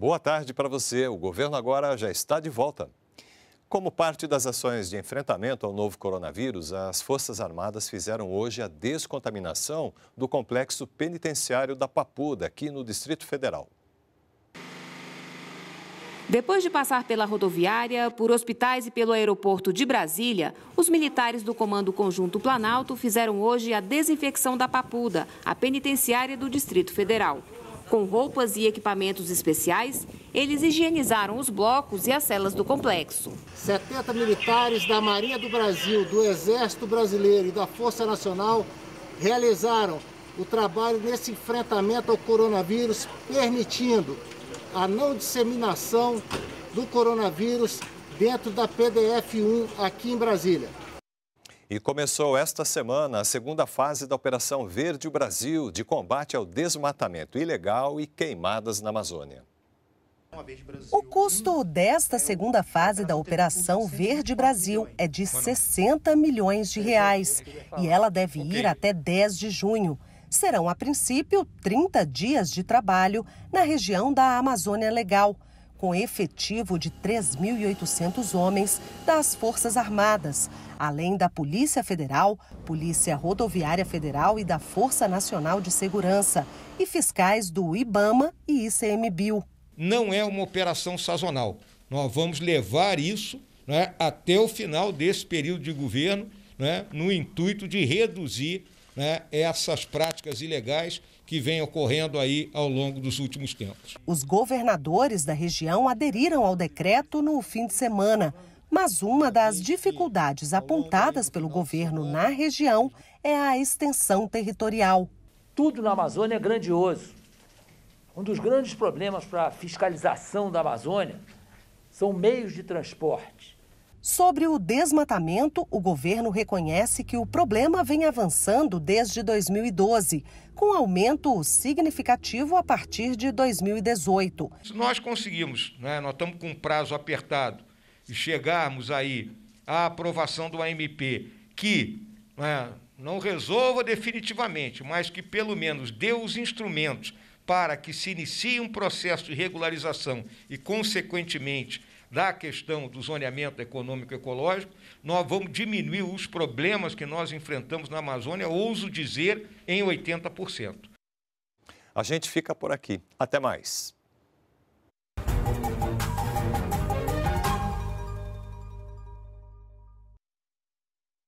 Boa tarde para você. O governo agora já está de volta. Como parte das ações de enfrentamento ao novo coronavírus, as Forças Armadas fizeram hoje a descontaminação do complexo penitenciário da Papuda, aqui no Distrito Federal. Depois de passar pela rodoviária, por hospitais e pelo aeroporto de Brasília, os militares do Comando Conjunto Planalto fizeram hoje a desinfecção da Papuda, a penitenciária do Distrito Federal. Com roupas e equipamentos especiais, eles higienizaram os blocos e as celas do complexo. 70 militares da Marinha do Brasil, do Exército Brasileiro e da Força Nacional realizaram o trabalho nesse enfrentamento ao coronavírus, permitindo a não disseminação do coronavírus dentro da PDF-1 aqui em Brasília. E começou esta semana a segunda fase da Operação Verde Brasil de combate ao desmatamento ilegal e queimadas na Amazônia. O custo desta segunda fase da Operação Verde Brasil é de 60 milhões de reais e ela deve ir até 10 de junho. Serão, a princípio, 30 dias de trabalho na região da Amazônia Legal com efetivo de 3.800 homens das Forças Armadas, além da Polícia Federal, Polícia Rodoviária Federal e da Força Nacional de Segurança, e fiscais do IBAMA e ICMBio. Não é uma operação sazonal. Nós vamos levar isso né, até o final desse período de governo, né, no intuito de reduzir né, é essas práticas ilegais que vêm ocorrendo aí ao longo dos últimos tempos. Os governadores da região aderiram ao decreto no fim de semana. Mas uma das dificuldades apontadas pelo governo na região é a extensão territorial. Tudo na Amazônia é grandioso. Um dos grandes problemas para a fiscalização da Amazônia são meios de transporte. Sobre o desmatamento, o governo reconhece que o problema vem avançando desde 2012, com aumento significativo a partir de 2018. Se nós conseguimos, né, nós estamos com um prazo apertado, e chegarmos aí à aprovação do AMP, que né, não resolva definitivamente, mas que pelo menos dê os instrumentos para que se inicie um processo de regularização e, consequentemente, da questão do zoneamento econômico e ecológico, nós vamos diminuir os problemas que nós enfrentamos na Amazônia, ouso dizer, em 80%. A gente fica por aqui. Até mais.